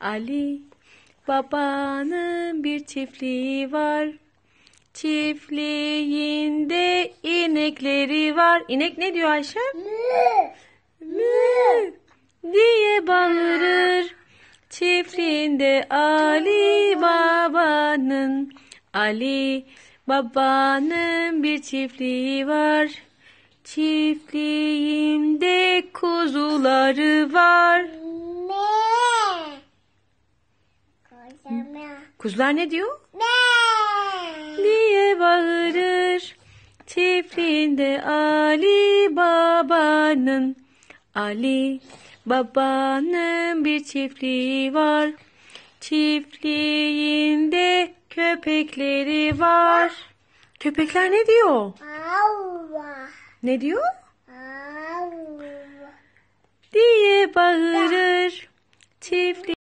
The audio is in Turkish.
Ali babanın bir çiftliği var. Çiftliğinde inekleri var. İnek ne diyor Ayşe? Mü. Mü diye bağırır. Çiftliğinde Ali babanın Ali babanın bir çiftliği var. Çiftliğimde kuzuları var. Kuzular ne diyor? Niye bağırır? Çiftliğinde Ali Baba'nın Ali Baba'nın bir çiftliği var. Çiftliğinde köpekleri var. Köpekler ne diyor? Ne diyor?